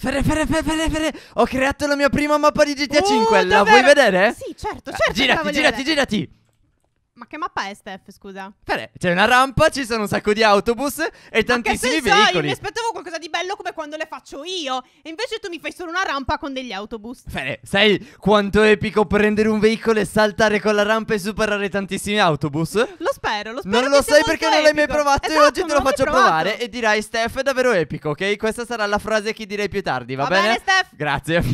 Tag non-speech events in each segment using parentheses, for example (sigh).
Ferre, ferre, ferre, ferre, Ho creato la mia prima mappa di GTA 5, uh, la vuoi vedere? Sì, certo, ah, certo Girati, girati, vedere. girati ma che mappa è, Steph? Scusa. Beh, c'è una rampa, ci sono un sacco di autobus e tantissimi veicoli. Ma io mi aspettavo qualcosa di bello come quando le faccio io. E invece tu mi fai solo una rampa con degli autobus. Beh, sai quanto è epico prendere un veicolo e saltare con la rampa e superare tantissimi autobus? Lo spero, lo spero. Non lo sai perché non l'hai mai provato esatto, e oggi te lo faccio provare. E dirai, Steph, è davvero epico, ok? Questa sarà la frase che direi più tardi, va, va bene? bene Steph. Grazie.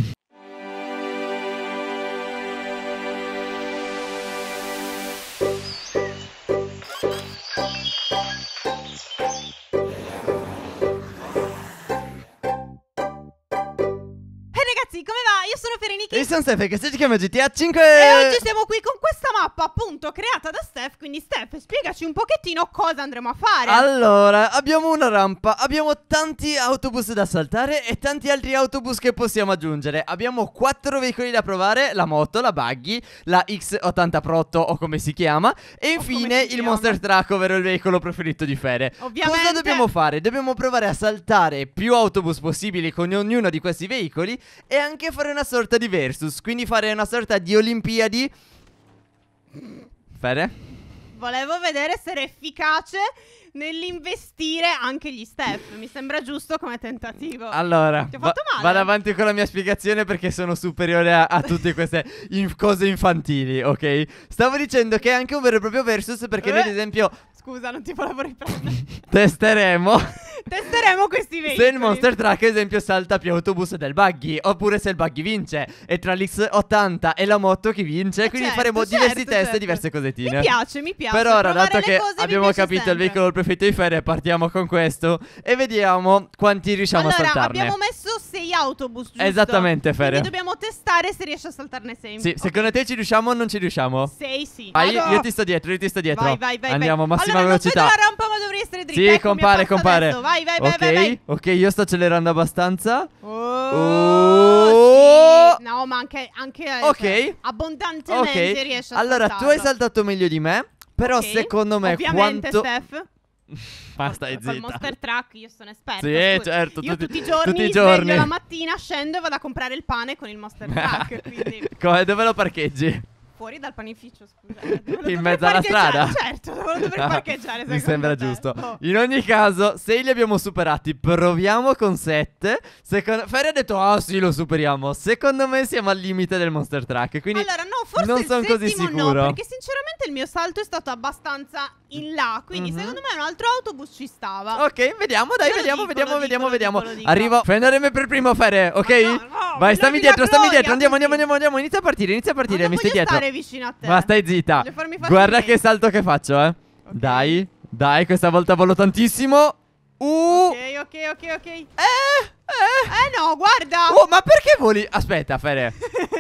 io sono Fereniki. Io sono Steph, e che si chiama GTA 5. E oggi siamo qui con questa mappa, appunto, creata da Steph. Quindi, Steph, spiegaci un pochettino cosa andremo a fare. Allora, abbiamo una rampa, abbiamo tanti autobus da saltare e tanti altri autobus che possiamo aggiungere. Abbiamo quattro veicoli da provare, la moto, la buggy, la X80 Proto o come si chiama, e infine il chiama. Monster Truck, ovvero il veicolo preferito di Fere. Ovviamente. Cosa dobbiamo fare? Dobbiamo provare a saltare più autobus possibili con ognuno di questi veicoli e anche fare una sorta di versus Quindi fare una sorta di olimpiadi Fede? Volevo vedere essere efficace nell'investire anche gli step. Mi sembra giusto come tentativo. Allora, Ti ho fatto male. vado avanti con la mia spiegazione perché sono superiore a, a tutte queste inf cose infantili, ok? Stavo dicendo che è anche un vero e proprio versus perché eh. noi ad esempio... Scusa, non ti volevo riprendere. (laughs) testeremo. Testeremo questi veicoli. Se il Monster Truck, ad esempio, salta più autobus del buggy, oppure se il buggy vince, e tra l'X80 e la moto chi vince, eh quindi certo, faremo certo, diversi certo. test e certo. diverse cosettine. Mi piace, mi piace. Per ora, dato che abbiamo capito sempre. il veicolo del prefetto di ferie, partiamo con questo e vediamo quanti riusciamo allora, a saltarne. Allora, abbiamo messo sei autobus, giusto? Esattamente, Ferre. Quindi dobbiamo testare se riesce a saltarne 6. Sì, okay. secondo te ci riusciamo o non ci riusciamo? Sei, sì. Vai, io, io, ti sto dietro, io ti sto dietro. Vai, vai, vai. Andiamo a massima allora, velocità. Non vedo la rampa, ma dovrei essere dritta. Sì, ecco, compare, compare. Adesso. Vai, vai, okay. vai, vai, Ok, io sto accelerando abbastanza. Oh, oh. Sì. No, ma anche, anche eh, Ok. Cioè, abbondantemente okay. riesce a Allora, saltarlo. tu hai saltato meglio di me. Però okay. secondo me Ovviamente, quanto... Steph. Basta e zitta. Col Monster Truck io sono esperto. Sì, scusa. certo. Io tutti, tutti i giorni, tutti i giorni. la mattina, scendo e vado a comprare il pane con il Monster Truck. (laughs) quindi... dove lo parcheggi? Fuori dal panificio, scusa. (laughs) In mezzo alla strada? Certo, lo dovrei ah, parcheggiare. Mi sembra te. giusto. Oh. In ogni caso, se li abbiamo superati. Proviamo con 7. Secondo... Ferri ha detto, ah oh, sì, lo superiamo. Secondo me siamo al limite del Monster Truck. Quindi allora, no, forse non sono così sicuro. No, perché sinceramente il mio salto è stato abbastanza in là. Quindi, mm -hmm. secondo me, un altro autobus ci stava. Ok, vediamo, dai, vediamo, dico, vediamo, dico, vediamo, dico, vediamo. Arrivo. Prenderemo per primo, Fere, ah, ok? No, no, Vai, stammi dietro, stammi dietro. Andiamo, andiamo, andiamo, andiamo. Inizia a partire, inizia a partire. mi stai dietro. stare vicino a te. Ma stai zitta. Guarda che salto che faccio, eh. Okay. Dai, dai, questa volta volo tantissimo. Uh. Ok, ok, ok, ok. Eh, eh. Eh no, guarda. Oh, ma perché voli? Aspetta, Fere.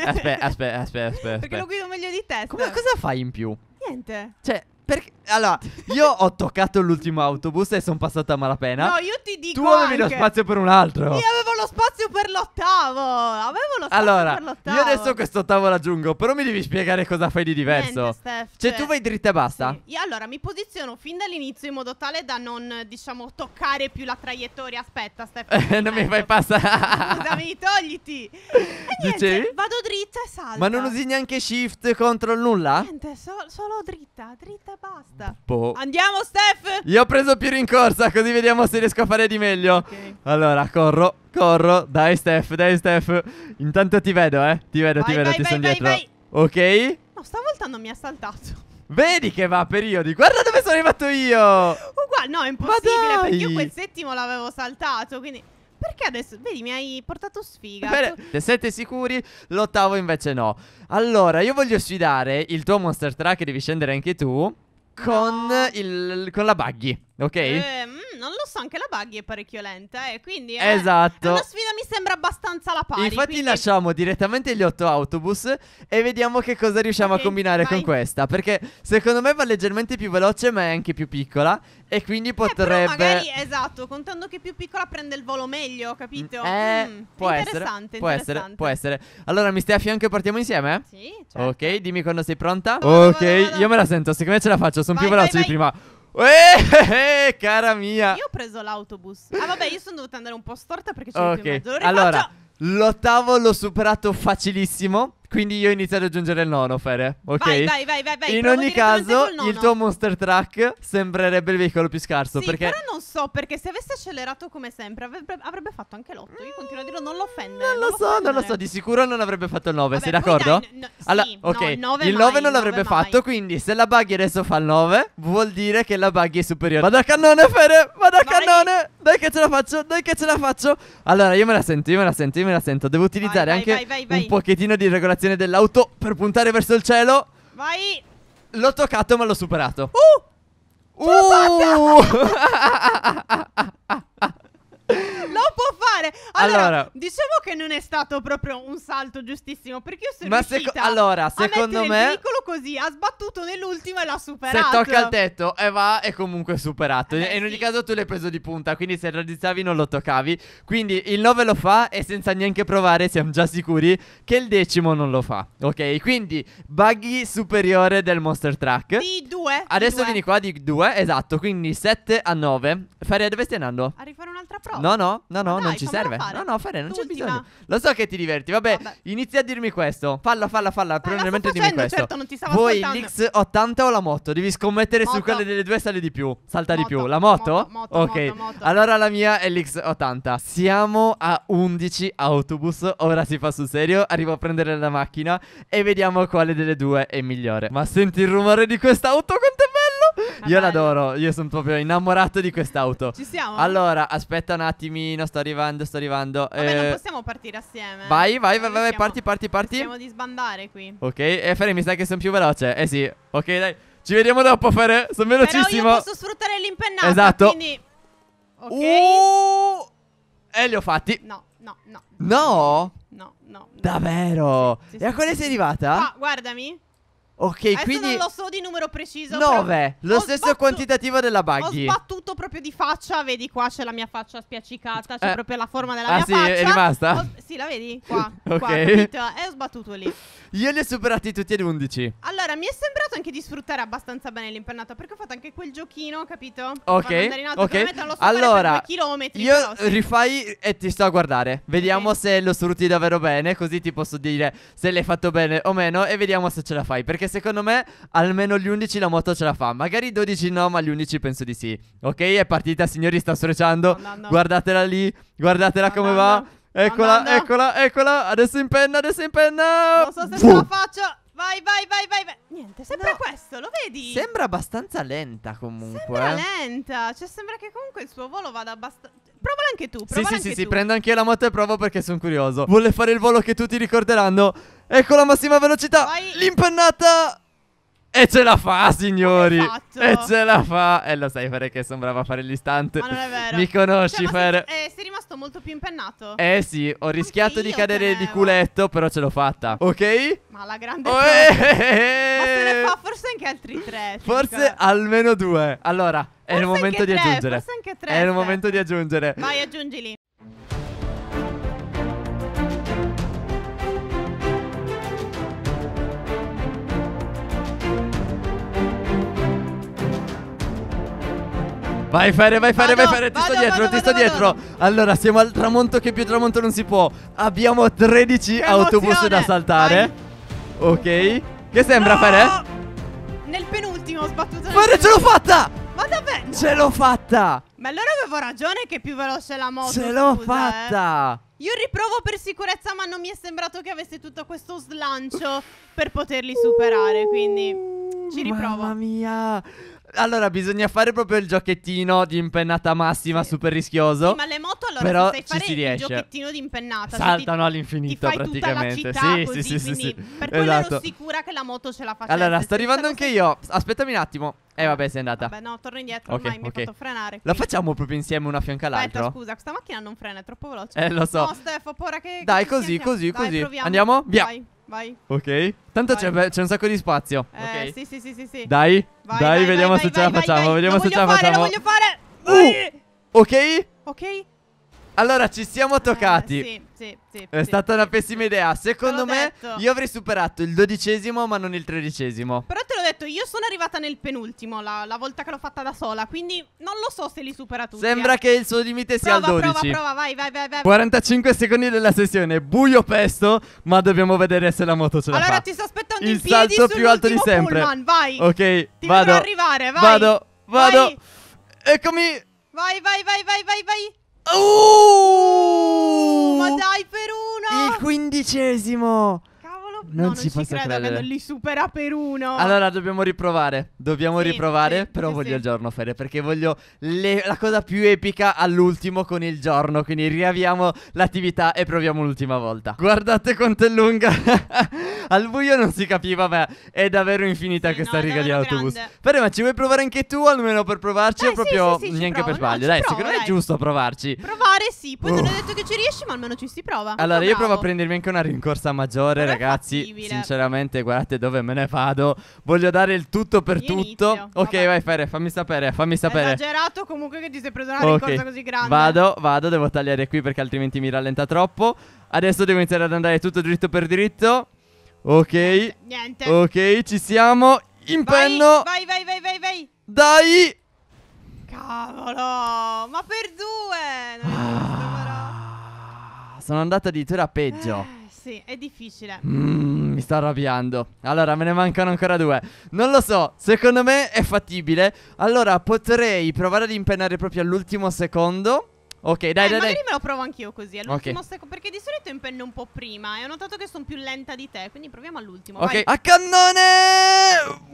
Aspetta, (laughs) aspetta, aspetta, aspetta. Perché lo guido meglio di te. Come cosa fai in più? niente. Cioè, perché, allora, io ho toccato l'ultimo autobus e sono passata a malapena. No, io ti dico. Tu avevi anche, lo spazio per un altro. Io avevo lo spazio per l'ottavo. Avevo lo spazio allora, per l'ottavo. Allora, io adesso quest'ottavo l'aggiungo. Però mi devi spiegare cosa fai di diverso. Niente, Steph, cioè, cioè, tu vai dritta e basta. Sì. Io allora mi posiziono fin dall'inizio in modo tale da non, diciamo, toccare più la traiettoria. Aspetta, Steph. (laughs) non mi fai passare. Scusami, togliti. (laughs) E niente, vado dritta e salto. Ma non usi neanche shift, control, nulla? Niente, so, solo dritta, dritta basta. Boh. Andiamo, Steph! Io ho preso più rincorsa, così vediamo se riesco a fare di meglio. Okay. Allora, corro, corro. Dai, Steph, dai, Steph. Intanto ti vedo, eh. Ti vedo, vai, ti vedo, vai, ti vai, sono dietro. Ok? No, stavolta non mi ha saltato. Vedi che va a periodi. Guarda dove sono arrivato io. Uguale, no, è impossibile perché io quel settimo l'avevo saltato, quindi perché adesso? Vedi, mi hai portato sfiga. Bene, tu... siete sicuri? L'ottavo invece no. Allora, io voglio sfidare il tuo Monster Truck, devi scendere anche tu con, il, con la buggy, ok? Eh, adesso anche la buggy è parecchio lenta, eh, quindi è, eh, esatto. è una sfida mi sembra abbastanza la pari. Infatti quindi... lasciamo direttamente gli otto autobus e vediamo che cosa riusciamo okay, a combinare vai. con questa, perché secondo me va leggermente più veloce ma è anche più piccola e quindi eh, potrebbe... Eh, magari, esatto, contando che più piccola prende il volo meglio, capito? Mm, eh, mm, può essere, interessante. può essere, può essere. Allora mi stai a fianco e partiamo insieme? Sì, certo. Ok, dimmi quando sei pronta. Vado, ok, vado, vado, io me la sento, secondo me ce la faccio, sono più veloce di prima. Eh, eh, eh, cara mia. Io ho preso l'autobus. Ah, vabbè, io sono dovuta andare un po' storta perché c'è okay. più mezzo. Allora, l'ottavo l'ho superato facilissimo. Quindi io inizio ad aggiungere il nono, Fere. Ok. Vai, vai, vai, vai. In ogni caso, il tuo monster truck sembrerebbe il veicolo più scarso. Sì, perché... però non so, perché se avesse accelerato come sempre, avrebbe, avrebbe fatto anche l'8. Io continuo a dirlo, non l'offendere. offende. Non, non lo so, non lo so. Di sicuro non avrebbe fatto il 9. sei d'accordo? Dai, no, sì, allora, ok. No, 9 il 9 mai, non l'avrebbe fatto. Quindi, se la buggy adesso fa il 9, vuol dire che la buggy è superiore. Vado a cannone, Fere. Vado a vai. cannone. Dai, che ce la faccio. Dai, che ce la faccio. Allora, io me la sento, io me la sento, io me la sento. Devo utilizzare vai, anche vai, un pochettino di regolazione accelerazione dell'auto per puntare verso il cielo. Vai! L'ho toccato ma l'ho superato. Uh! Uh! (laughs) Allora, allora, dicevo che non è stato proprio un salto giustissimo perché io sono ma riuscita seco- allora, secondo me il piccolo così, ha sbattuto nell'ultimo e l'ha superato. Se tocca al tetto e eh, va è comunque superato. Eh, in ogni caso tu l'hai preso di punta, quindi se raddrizzavi, non lo toccavi. Quindi il 9 lo fa e senza neanche provare siamo già sicuri che il decimo non lo fa. Ok, quindi buggy superiore del Monster Truck. Di 2. Adesso di vieni qua di 2, esatto, quindi 7 a 9. Faria dove stai andando? A rifare un'altra prova. No, no, no, no, non ci serve fare. No, no, fare, non Ultima. c'è bisogno. Lo so che ti diverti. Vabbè, Vabbè. inizia a dirmi questo. Falla, falla, falla. Però Preliminarmente dimmi questo. certo, non ti stavo Voi l'X80 o la moto? Devi scommettere su quale delle due sale di più. Salta di più. La moto? moto, moto, ok. moto, moto. Allora la mia è l'X80. Siamo a 11 autobus. Ora si fa sul serio. Arrivo a prendere la macchina e vediamo quale delle due è migliore. Ma senti il rumore di quest'auto quanto è bello! io l'adoro, io sono proprio innamorato di quest'auto. Ci siamo? Allora, aspetta un attimino, sto arrivando, sto arrivando. Vabbè, eh... non possiamo partire assieme. Vai, vai, vai, vai, parti, parti, parti. Possiamo di sbandare qui. Ok, e eh, Ferri mi sa che sono più veloce. Eh sì, ok, dai. Ci vediamo dopo, Ferre. Sono velocissimo. Però io posso sfruttare l'impennata, esatto. quindi... Ok. Uh... E li ho fatti. No, no, no. No? No, no. no. Davvero? Sì, sì, e a quale sì. sei arrivata? Ah, guardami. Ok, Adesso quindi. non lo so di numero preciso. 9. Lo stesso sbattu- quantitativo della buggy. Ho sbattuto proprio di faccia. Vedi qua c'è la mia faccia spiaccicata. C'è eh. proprio la forma della ah, mia sì, faccia. Ah, sì, è rimasta? Ho sì, la vedi? Qua, (laughs) ok. Qua, capito? E ho sbattuto lì. Io li ho superati tutti ed 11. Allora, mi è sembrato anche di sfruttare abbastanza bene l'impennata perché ho fatto anche quel giochino, capito? Ok. Alto, ok. Allora, chilometri, io però, sì. rifai e ti sto a guardare. Vediamo okay. se lo sfrutti davvero bene, così ti posso dire se l'hai fatto bene o meno e vediamo se ce la fai, perché secondo me almeno gli 11 la moto ce la fa. Magari 12 no, ma gli 11 penso di sì. Ok, è partita, signori, sta sfrecciando. Guardatela lì, guardatela come va. Eccola, Andando. eccola, eccola. Adesso in penna, adesso in penna. Non so se ce la boh. faccio. Vai, vai, vai, vai, Niente, sembra no. questo, lo vedi? Sembra abbastanza lenta comunque. Sembra eh. lenta. Cioè, sembra che comunque il suo volo vada abbastanza. Provala anche tu. Provala sì, anche sì, sì, Prendo anche io la moto e provo perché sono curioso. Vuole fare il volo che tutti ricorderanno. Ecco la massima velocità. L'impennata. E ce la fa, signori! E ce la fa! E eh, lo sai, Fere, che sembrava fare l'istante. Ma non è vero. Mi conosci, cioè, Fere. Eh, sei rimasto molto più impennato. Eh sì, ho rischiato di cadere crevo. di culetto, però ce l'ho fatta. Ok? Ma la grande. Oh, eh, eh, eh, eh. fa forse anche altri tre. Forse dico. almeno due. Allora, forse è il momento di tre, aggiungere. Forse anche tre. È il momento di aggiungere. Vai, aggiungili. Vai Fere, vai Fere, vai Fere, ti sto dietro, ti sto dietro. Allora, siamo al tramonto che più tramonto non si può. Abbiamo 13 autobus da saltare. Ok. Che sembra Fere? Nel penultimo ho sbattuto. Fere, ce l'ho fatta! Ma davvero? Ce l'ho fatta! Ma allora avevo ragione che è più veloce la moto. Ce l'ho eh. fatta! Io riprovo per sicurezza, ma non mi è sembrato che avesse tutto questo slancio per poterli uh, superare, quindi ci riprovo. Mamma mia! Allora, bisogna fare proprio il giochettino di impennata massima, sì. super rischioso. Sì, ma le moto allora però se sai fare il riesce. giochettino di impennata, saltano ti, all'infinito ti praticamente. Città, sì, così, sì, sì, sì, Per quello ero esatto. sicura che la moto ce la faccia. Allora, sto arrivando anche io. Aspettami un attimo. Eh vabbè, sei andata. Vabbè, no, torno indietro, okay, ormai okay. mi hai fatto frenare. Quindi. La facciamo proprio insieme una fianca all'altra. Aspetta, scusa, questa macchina non frena, è troppo veloce. Eh, lo so. No, Stefano, ho paura che Dai, che così, così, Dai, così. Andiamo? Via. Vai. Vai. Ok. Tanto c'è, un sacco di spazio. Eh, okay. sì, sì, sì, sì, sì. Dai. Vai, dai, vai, vediamo vai, se ce la facciamo. Vediamo lo se ce la fare, facciamo. Lo voglio fare, lo voglio fare. Uh! Ok. Ok. Allora ci siamo toccati. Eh, sì, sì, sì. È sì, stata sì, una pessima sì, idea. Secondo me detto. io avrei superato il dodicesimo ma non il tredicesimo. Però te l'ho detto, io sono arrivata nel penultimo la, la volta che l'ho fatta da sola, quindi non lo so se li supera tutti. Sembra eh. che il suo limite prova, sia il 12. Prova, prova, vai, vai, vai, vai. 45 secondi della sessione, buio pesto, ma dobbiamo vedere se la moto ce la allora, fa. Allora ti sto aspettando il in piedi salto più alto di sempre. Pullman, vai. Ok, ti vado. arrivare, vai. Vado, vado. Vai. Eccomi. Vai, vai, vai, vai, vai, vai. Oh! Ma dai, per uno! Il quindicesimo! non, no, si non possa credere. non li supera per uno. Allora dobbiamo riprovare. Dobbiamo sì, riprovare. Sì, però sì, voglio il giorno, Fede, perché voglio le, la cosa più epica all'ultimo con il giorno. Quindi riavviamo l'attività e proviamo l'ultima volta. Guardate quanto è lunga. (laughs) Al buio non si capiva, Beh, è davvero infinita questa no, riga di autobus. Grande. Fede, ma ci vuoi provare anche tu? Almeno per provarci, Dai, o proprio neanche per sbaglio. No, dai, provo, secondo me è giusto provarci. Provare sì. Poi uh. non ho detto che ci riesci, ma almeno ci si prova. Allora, io provo a prendermi anche una rincorsa maggiore, ragazzi sinceramente, guardate dove me ne vado. Voglio dare il tutto per Io tutto. Inizio. Ok, Vabbè. vai, Fere, fammi sapere. Fammi sapere. esagerato comunque che ti sei preso una okay. così grande. Vado, vado, devo tagliare qui perché altrimenti mi rallenta troppo. Adesso devo iniziare ad andare tutto dritto per dritto. Ok. Niente. Ok, ci siamo. In Vai, vai, vai, vai, vai. Dai. Cavolo, ma per due. Non è ah. Sono andata addirittura peggio. Eh, sì, è difficile. Mmm mi sto arrabbiando. Allora, me ne mancano ancora due. Non lo so, secondo me è fattibile. Allora, potrei provare ad impennare proprio all'ultimo secondo. Ok, dai, eh, dai, magari dai. me lo provo anch'io così, all'ultimo okay. secondo, perché di solito impenno un po' prima e eh, ho notato che sono più lenta di te, quindi proviamo all'ultimo, Ok, vai. a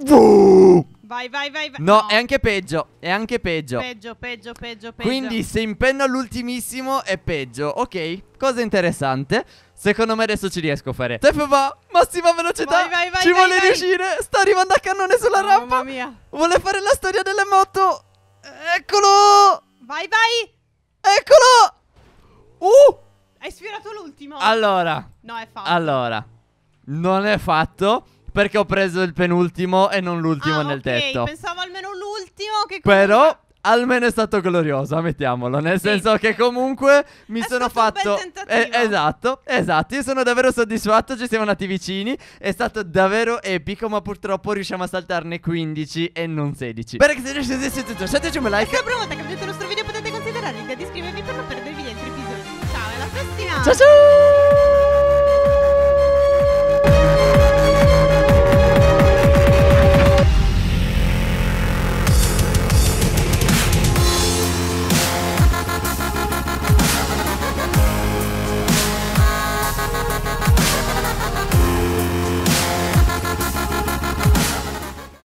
cannone! Vai, vai, vai, vai. No, no, è anche peggio, è anche peggio. Peggio, peggio, peggio, peggio. Quindi se impenno all'ultimissimo è peggio, ok, cosa interessante. Secondo me adesso ci riesco a fare. Steph va, massima velocità. Vai, vai, vai, ci vuole riuscire. Sta arrivando a cannone sulla oh, rampa. Mamma mia. Vuole fare la storia delle moto. Eccolo. Vai, vai. Eccolo. Uh. Hai sfiorato l'ultimo. Allora. No, è fatto. Allora. Non è fatto. Perché ho preso il penultimo e non l'ultimo ah, nel okay. tetto. Pensavo almeno l'ultimo. Che cosa? Però almeno è stato glorioso, ammettiamolo. Nel sì. senso che comunque mi (laughs) è sono fatto. Eh, esatto, esatto. Io sono davvero soddisfatto. Ci siamo nati vicini. È stato davvero epico, ma purtroppo riusciamo a saltarne 15 e non 16. che se riuscite, siete tutto. Lasciateci un like. Se la prima volta che vedete il nostro video potete considerare di iscrivervi per non perdere gli altri episodi. Ciao, alla prossima! Ciao ciao!